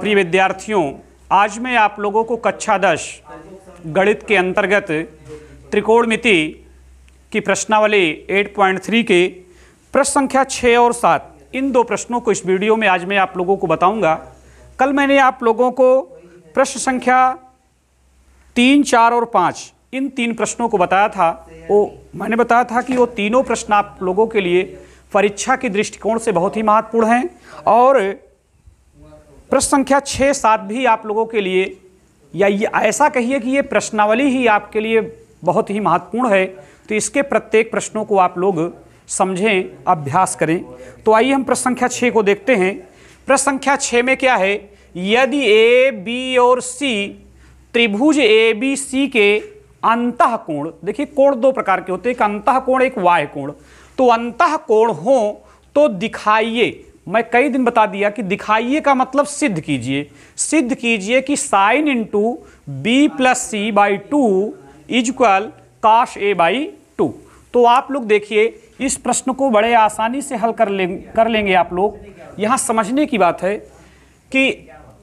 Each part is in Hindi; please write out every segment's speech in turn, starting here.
प्रिय विद्यार्थियों आज मैं आप लोगों को कक्षा दश गणित के अंतर्गत त्रिकोणमिति की प्रश्नावली 8.3 के प्रश्न संख्या छः और सात इन दो प्रश्नों को इस वीडियो में आज मैं आप लोगों को बताऊंगा कल मैंने आप लोगों को प्रश्न संख्या तीन चार और पाँच इन तीन प्रश्नों को बताया था वो मैंने बताया था कि वो तीनों प्रश्न आप लोगों के लिए परीक्षा के दृष्टिकोण से बहुत ही महत्वपूर्ण हैं और प्रश्न संख्या छः सात भी आप लोगों के लिए या ये ऐसा कहिए कि ये प्रश्नावली ही आपके लिए बहुत ही महत्वपूर्ण है तो इसके प्रत्येक प्रश्नों को आप लोग समझें अभ्यास करें तो आइए हम प्रश्न संख्या छः को देखते हैं प्रश्न संख्या छः में क्या है यदि ए बी और सी त्रिभुज ए बी सी के अंत कोण देखिए कोण दो प्रकार के होते हैं एक अंत कोण एक वाय कोण तो अंत कोण हो तो दिखाइए मैं कई दिन बता दिया कि दिखाइए का मतलब सिद्ध कीजिए सिद्ध कीजिए कि sine into B plus C by two equal cos A by two तो आप लोग देखिए इस प्रश्न को बड़े आसानी से हल कर लें कर लेंगे आप लोग यहाँ समझने की बात है कि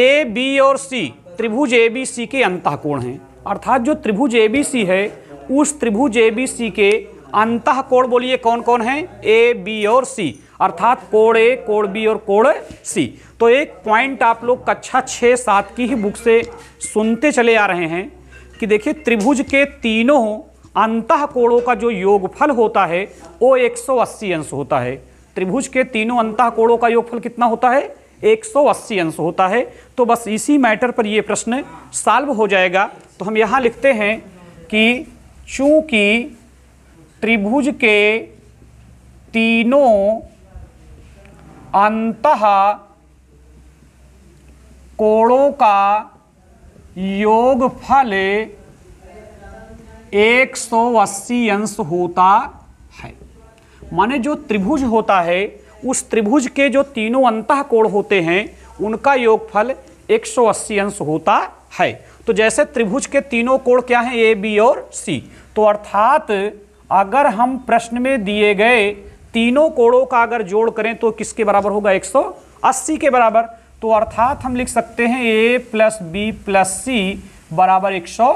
ए बी और सी त्रिभुज ए बी सी के कोण हैं अर्थात जो त्रिभुज ए बी सी है उस त्रिभुज ए बी सी के अंत कोण बोलिए कौन कौन है ए बी और सी अर्थात कोड़ ए कोड़ बी और कोड़ सी तो एक पॉइंट आप लोग कक्षा छः सात की ही बुक से सुनते चले आ रहे हैं कि देखिए त्रिभुज के तीनों अंत कोणों का जो योगफल होता है वो 180 अंश होता है त्रिभुज के तीनों अंत कोणों का योगफल कितना होता है 180 अंश होता है तो बस इसी मैटर पर ये प्रश्न सॉल्व हो जाएगा तो हम यहाँ लिखते हैं कि चूँकि त्रिभुज के तीनों अंत कोणों का योगफल 180 अंश होता है माने जो त्रिभुज होता है उस त्रिभुज के जो तीनों अंत कोण होते हैं उनका योगफल 180 अंश होता है तो जैसे त्रिभुज के तीनों कोण क्या हैं ए बी और सी तो अर्थात अगर हम प्रश्न में दिए गए तीनों कोड़ों का अगर जोड़ करें तो किसके बराबर होगा 180 के बराबर तो अर्थात हम लिख सकते हैं A plus B plus C बराबर एक सौ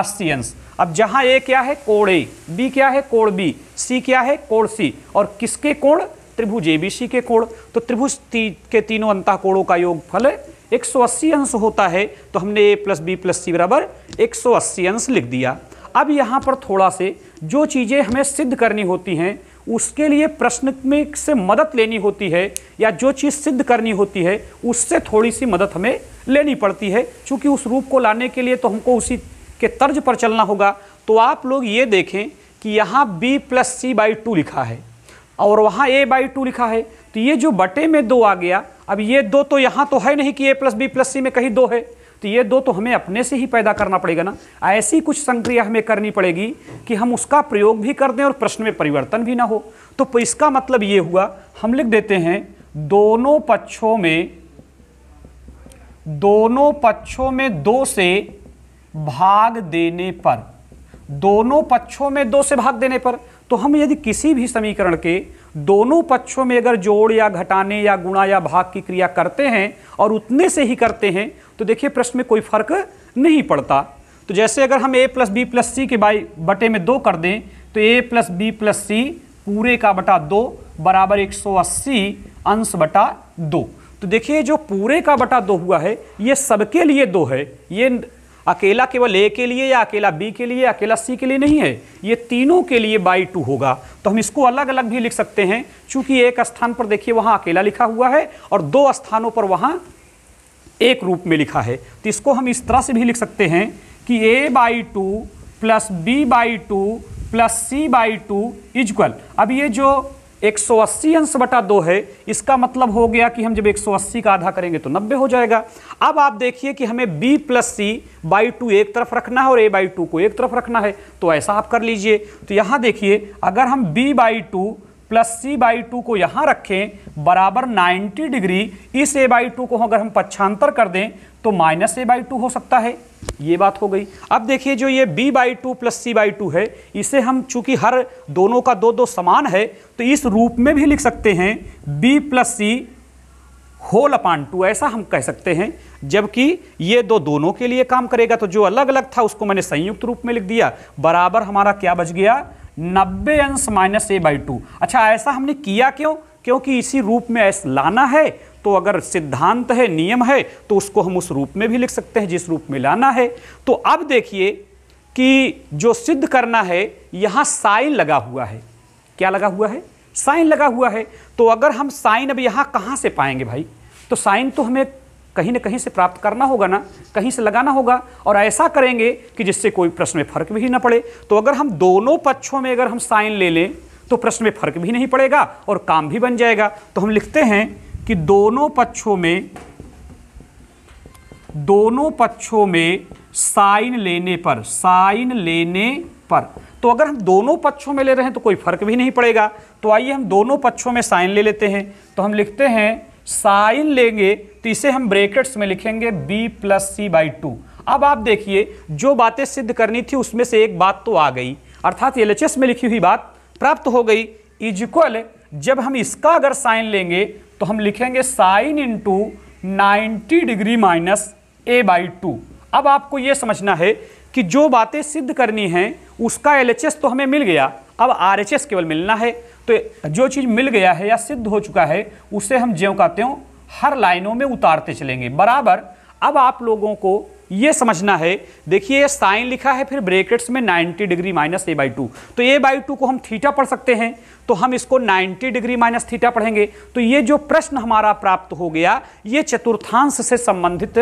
अस्सी अंश अब जहाँ ए क्या है कोण ए बी क्या है कोण बी सी क्या है कोण सी और किसके कोण त्रिभुज ए बी सी के कोण तो त्रिभुज ती, के तीनों अंत कोणों का योग है एक सौ अस्सी अंश होता है तो हमने A plus B plus C बराबर एक सौ अस्सी अंश लिख दिया अब यहाँ पर थोड़ा से जो चीज़ें हमें सिद्ध करनी होती हैं उसके लिए प्रश्न में से मदद लेनी होती है या जो चीज़ सिद्ध करनी होती है उससे थोड़ी सी मदद हमें लेनी पड़ती है क्योंकि उस रूप को लाने के लिए तो हमको उसी के तर्ज पर चलना होगा तो आप लोग ये देखें कि यहाँ b plus C by two लिखा है और वहाँ a बाई टू लिखा है तो ये जो बटे में दो आ गया अब ये दो तो यहाँ तो है नहीं कि a plus B plus C में कहीं दो है तो ये दो तो हमें अपने से ही पैदा करना पड़ेगा ना ऐसी कुछ संक्रिया हमें करनी पड़ेगी कि हम उसका प्रयोग भी कर दें और प्रश्न में परिवर्तन भी ना हो तो इसका मतलब ये हुआ हम लिख देते हैं दोनों पक्षों में दोनों पक्षों में दो से भाग देने पर दोनों पक्षों में दो से भाग देने पर तो हम यदि किसी भी समीकरण के दोनों पक्षों में अगर जोड़ या घटाने या गुणा या भाग की क्रिया करते हैं और उतने से ही करते हैं तो देखिए प्रश्न में कोई फर्क नहीं पड़ता तो जैसे अगर हम A plus B plus C के बाई बटे में दो कर दें तो A plus B plus C पूरे का बटा दो बराबर एक सौ अस्सी अंश बटा दो तो देखिए जो पूरे का बटा दो हुआ है ये सबके लिए दो है ये अकेला केवल ए के लिए या अकेला बी के लिए अकेला सी के लिए नहीं है ये तीनों के लिए बाई टू होगा तो हम इसको अलग अलग भी लिख सकते हैं चूंकि एक स्थान पर देखिए वहाँ अकेला लिखा हुआ है और दो स्थानों पर वहाँ एक रूप में लिखा है तो इसको हम इस तरह से भी लिख सकते हैं कि A by two plus B by two plus C by two equal अब ये जो एक सौ अस्सी अंश बटा दो है इसका मतलब हो गया कि हम जब एक सौ अस्सी का आधा करेंगे तो नब्बे हो जाएगा अब आप देखिए कि हमें b plus C by two एक तरफ रखना है और a बाई टू को एक तरफ रखना है तो ऐसा आप कर लीजिए तो यहाँ देखिए अगर हम b by two plus C by two को यहाँ रखें बराबर 90 डिग्री इस ए बाई टू को अगर हम पक्षांतर कर दें तो माइनस ए बाई टू हो सकता है ये बात हो गई अब देखिए जो ये B by two plus C by two है इसे हम चूंकि हर दोनों का दो दो समान है तो इस रूप में भी लिख सकते हैं B plus C whole upon two ऐसा हम कह सकते हैं जबकि ये दो दोनों के लिए काम करेगा तो जो अलग अलग था उसको मैंने संयुक्त रूप में लिख दिया बराबर हमारा क्या बच गया नब्बे अंश माइनस ए बाई टू अच्छा ऐसा हमने किया क्यों क्योंकि इसी रूप में ऐसा लाना है तो अगर सिद्धांत है नियम है तो उसको हम उस रूप में भी लिख सकते हैं जिस रूप में लाना है तो अब देखिए कि जो सिद्ध करना है यहाँ साइन लगा हुआ है क्या लगा हुआ है साइन लगा हुआ है तो अगर हम साइन अब यहाँ कहाँ से पाएंगे भाई तो साइन तो हमें कहीं ना कहीं से प्राप्त करना होगा ना कहीं से लगाना होगा और ऐसा करेंगे कि जिससे कोई प्रश्न में फर्क भी ना पड़े तो अगर हम दोनों पक्षों में अगर हम साइन ले लें तो प्रश्न में फर्क भी नहीं पड़ेगा और काम भी बन जाएगा तो हम लिखते हैं कि दोनों पक्षों में दोनों पक्षों में साइन लेने पर साइन लेने पर तो अगर हम दोनों पक्षों में ले रहे हैं तो कोई फर्क भी नहीं पड़ेगा तो आइए हम दोनों पक्षों में साइन ले लेते हैं तो हम लिखते हैं साइन लेंगे तो इसे हम ब्रेकेट्स में लिखेंगे B plus C by two अब आप देखिए जो बातें सिद्ध करनी थी उसमें से एक बात तो आ गई अर्थात एल में लिखी हुई बात प्राप्त हो गई इज इक्वल जब हम इसका अगर साइन लेंगे तो हम लिखेंगे sine into ninety degree minus A by two अब आपको ये समझना है कि जो बातें सिद्ध करनी हैं उसका एल तो हमें मिल गया अब आर केवल मिलना है तो जो चीज़ मिल गया है या सिद्ध हो चुका है उसे हम ज्यों का त्यों हर लाइनों में उतारते चलेंगे बराबर अब आप लोगों को ये समझना है देखिए ये साइन लिखा है फिर ब्रेकेट्स में 90 degree minus A by two तो ए बाई टू को हम थीटा पढ़ सकते हैं तो हम इसको 90 डिग्री माइनस थीटा पढ़ेंगे तो ये जो प्रश्न हमारा प्राप्त हो गया ये चतुर्थांश से संबंधित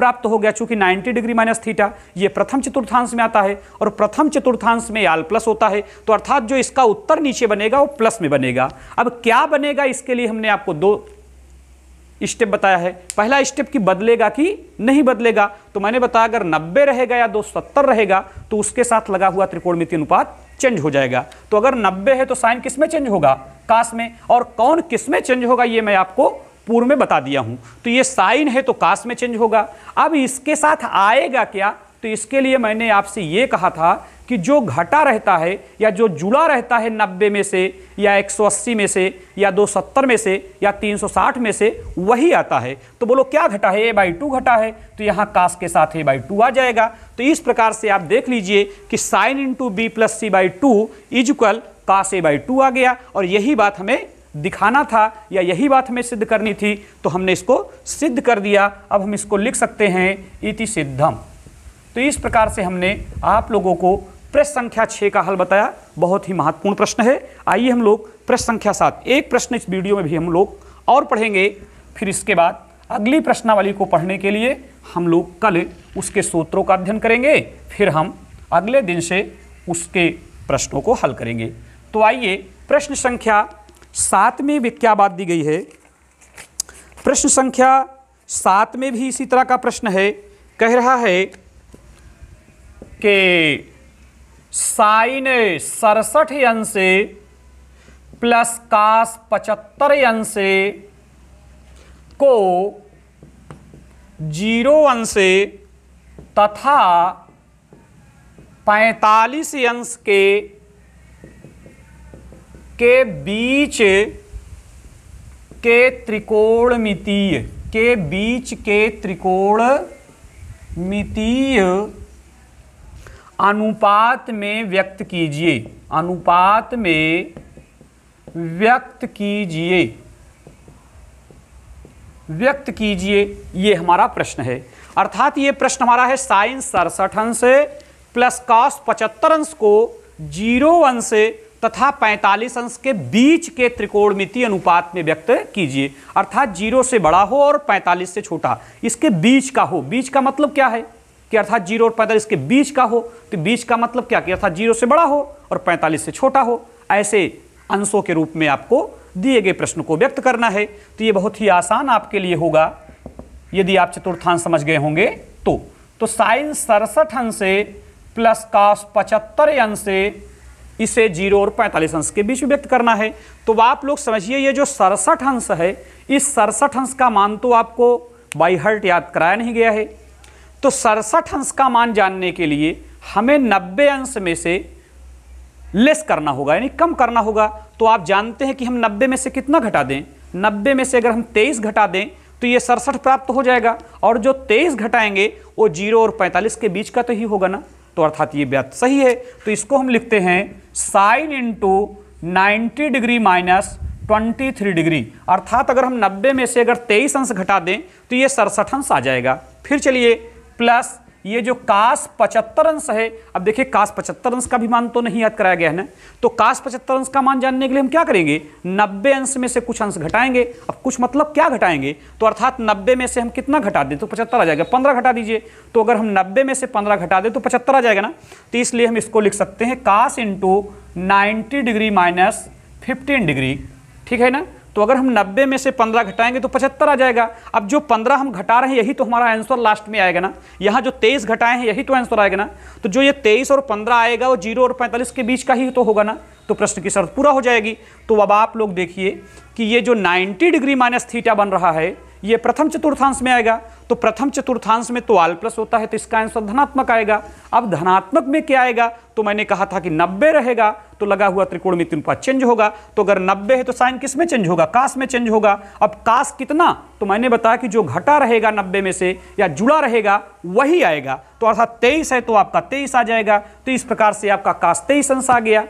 प्राप्त हो गया चूंकि 90 डिग्री माइनस थीटा ये प्रथम चतुर्थांश में आता है और प्रथम चतुर्थांश में आल प्लस होता है तो अर्थात जो इसका उत्तर नीचे बनेगा वो प्लस में बनेगा अब क्या बनेगा इसके लिए हमने आपको दो स्टेप बताया है पहला स्टेप कि बदलेगा कि नहीं बदलेगा तो मैंने बताया अगर 90 रहेगा या दो रहेगा तो उसके साथ लगा हुआ त्रिकोणमिति अनुपात चेंज हो जाएगा तो अगर 90 है तो साइन किसमें चेंज होगा काश में और कौन किसमें चेंज होगा ये मैं आपको पूर्व में बता दिया हूं तो ये साइन है तो कास में चेंज होगा अब इसके साथ आएगा क्या तो इसके लिए मैंने आपसे ये कहा था कि जो घटा रहता है या जो जुड़ा रहता है 90 में से या 180 में से या 270 में से या 360 में से वही आता है तो बोलो क्या घटा है ए बाई टू घटा है तो यहाँ कास के साथ ए बाई टू आ जाएगा तो इस प्रकार से आप देख लीजिए कि sine into B plus C by two is equal cos A by two आ गया और यही बात हमें दिखाना था या यही बात हमें सिद्ध करनी थी तो हमने इसको सिद्ध कर दिया अब हम इसको लिख सकते हैं इति सिद्धम तो इस प्रकार से हमने आप लोगों को प्रश्न संख्या छः का हल बताया बहुत ही महत्वपूर्ण प्रश्न है आइए हम लोग प्रश्न संख्या सात एक प्रश्न इस वीडियो में भी हम लोग और पढ़ेंगे फिर इसके बाद अगली प्रश्नावली को पढ़ने के लिए हम लोग कल उसके सूत्रों का अध्ययन करेंगे फिर हम अगले दिन से उसके प्रश्नों को हल करेंगे तो आइए प्रश्न संख्या सात में क्या बात दी गई है प्रश्न संख्या सात में भी इसी तरह का प्रश्न है कह रहा है कि साइन सड़सठ अंश प्लस कास पचहत्तर अंश को जीरो अंश तथा पैंतालीस अंश के के बीच के त्रिकोण मितीय के बीच के त्रिकोण मितीय अनुपात में व्यक्त कीजिए अनुपात में व्यक्त कीजिए व्यक्त कीजिए ये हमारा प्रश्न है अर्थात ये प्रश्न हमारा है साइंस सड़सठ अंश प्लस कॉस पचहत्तर अंश को जीरो अंश तथा 45 अंश के बीच के त्रिकोणमिति अनुपात में व्यक्त कीजिए अर्थात जीरो से बड़ा हो और 45 से छोटा इसके बीच का हो बीच का मतलब क्या है कि अर्थात जीरो और पैंतालीस के बीच का हो तो बीच का मतलब क्या कि अर्थात जीरो से बड़ा हो और 45 से छोटा हो ऐसे अंशों के रूप में आपको दिए गए प्रश्न को व्यक्त करना है तो ये बहुत ही आसान आपके लिए होगा यदि आप चतुर्थांश समझ गए होंगे तो तो साइन सड़सठ अंश से प्लस कास पचहत्तर अंश से इसे जीरो और पैंतालीस अंश के बीच व्यक्त करना है तो आप लोग समझिए ये जो सड़सठ अंश है इस सड़सठ अंश का मान तो आपको बाई हर्ट याद कराया नहीं गया है तो सड़सठ अंश का मान जानने के लिए हमें नब्बे अंश में से लेस करना होगा यानी कम करना होगा तो आप जानते हैं कि हम नब्बे में से कितना घटा दें नब्बे में से अगर हम तेईस घटा दें तो ये सड़सठ प्राप्त हो जाएगा और जो तेईस घटाएंगे वो जीरो और पैंतालीस के बीच का तो ही होगा ना तो अर्थात ये व्यक्त सही है तो इसको हम लिखते हैं sine into ninety degree minus twenty three degree अर्थात अगर हम नब्बे में से अगर तेईस अंश घटा दें तो ये सड़सठ अंश आ जाएगा फिर चलिए प्लस ये जो कास पचहत्तर अंश है अब देखिए कास पचहत्तर अंश का भी मान तो नहीं याद कराया गया है ना तो कास पचहत्तर अंश का मान जानने के लिए हम क्या करेंगे नब्बे अंश में से कुछ अंश घटाएंगे अब कुछ मतलब क्या घटाएंगे तो अर्थात नब्बे में से हम कितना घटा दें तो पचहत्तर आ जाएगा पंद्रह घटा दीजिए तो अगर हम नब्बे में से पंद्रह घटा दें तो पचहत्तर आ जाएगा ना तो इसलिए हम इसको लिख सकते हैं cos into ninety degree minus fifteen degree ठीक है ना तो अगर हम 90 में से 15 घटाएंगे तो 75 आ जाएगा अब जो 15 हम घटा रहे हैं यही तो हमारा आंसर लास्ट में आएगा ना यहाँ जो 23 घटाए हैं यही तो आंसर आएगा ना तो जो ये 23 और 15 आएगा वो जीरो और 45 के बीच का ही तो होगा ना तो प्रश्न की शर्त पूरा हो जाएगी तो अब आप लोग देखिए कि ये जो नाइन्टी डिग्री माइनस थीटा बन रहा है ये प्रथम चतुर्थांश में आएगा तो प्रथम चतुर्थांश में तो आल प्लस होता है तो इसका आंसर धनात्मक आएगा अब धनात्मक में क्या आएगा तो मैंने कहा था कि 90 रहेगा तो लगा हुआ त्रिकोण मित्र चेंज होगा तो अगर 90 है तो साइन किस में चेंज होगा कास में चेंज होगा अब काश कितना तो मैंने बताया कि जो घटा रहेगा नब्बे में से या जुड़ा रहेगा वही आएगा तो अर्थात तेईस है तो आपका तेईस आ जाएगा तो इस प्रकार से आपका काश तेईस अंश आ गया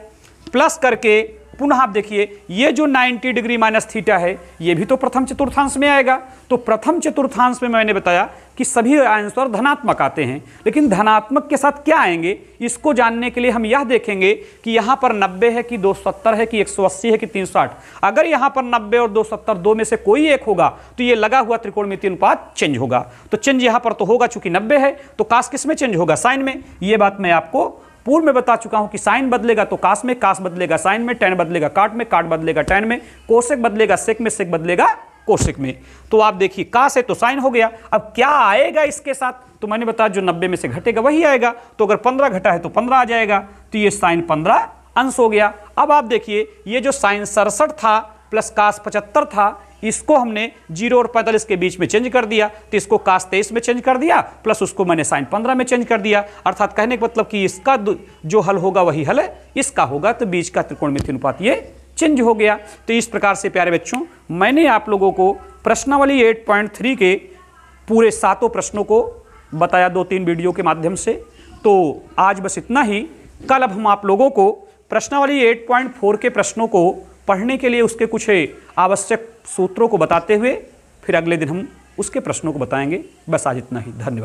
प्लस करके पुनः आप देखिए ये जो 90 डिग्री माइनस थीटा है ये भी तो प्रथम चतुर्थांश में आएगा तो प्रथम चतुर्थांश में मैंने बताया कि सभी आंसर धनात्मक आते हैं लेकिन धनात्मक के साथ क्या आएंगे इसको जानने के लिए हम यह देखेंगे कि यहाँ पर 90 है कि 270 है कि 180 है कि 360 अगर यहाँ पर 90 और 270 दो में से कोई एक होगा तो ये लगा हुआ त्रिकोण अनुपात चेंज होगा तो चेंज यहाँ पर तो होगा चूंकि नब्बे है तो काश किस में चेंज होगा साइन में ये बात मैं आपको पूर्व में बता चुका हूं कि साइन बदलेगा तो कास में कास बदलेगा साइन में टेन बदलेगा काट में काट बदलेगा टेन में कोशिक बदलेगा सेक में सेक बदलेगा कोशिक में तो आप देखिए कास है तो साइन हो गया अब क्या आएगा इसके साथ तो मैंने बताया जो नब्बे में से घटेगा वही आएगा तो अगर पंद्रह घटा है तो पंद्रह आ जाएगा तो ये साइन पंद्रह अंश हो गया अब आप देखिए ये जो साइन सड़सठ था प्लस कास पचहत्तर था इसको हमने जीरो और पैंतालीस के बीच में चेंज कर दिया तो इसको कास्ट तेईस में चेंज कर दिया प्लस उसको मैंने साइन पंद्रह में चेंज कर दिया अर्थात कहने का मतलब कि इसका जो हल होगा वही हल है इसका होगा तो बीच का त्रिकोण त्रिकोणमिति अनुपात ये चेंज हो गया तो इस प्रकार से प्यारे बच्चों मैंने आप लोगों को प्रश्नावली थ्री के पूरे सातों प्रश्नों को बताया दो तीन वीडियो के माध्यम से तो आज बस इतना ही कल अब हम आप लोगों को प्रश्नावली 8.4 के प्रश्नों को पढ़ने के लिए उसके कुछ आवश्यक सूत्रों को बताते हुए फिर अगले दिन हम उसके प्रश्नों को बताएंगे बस आज इतना ही धन्यवाद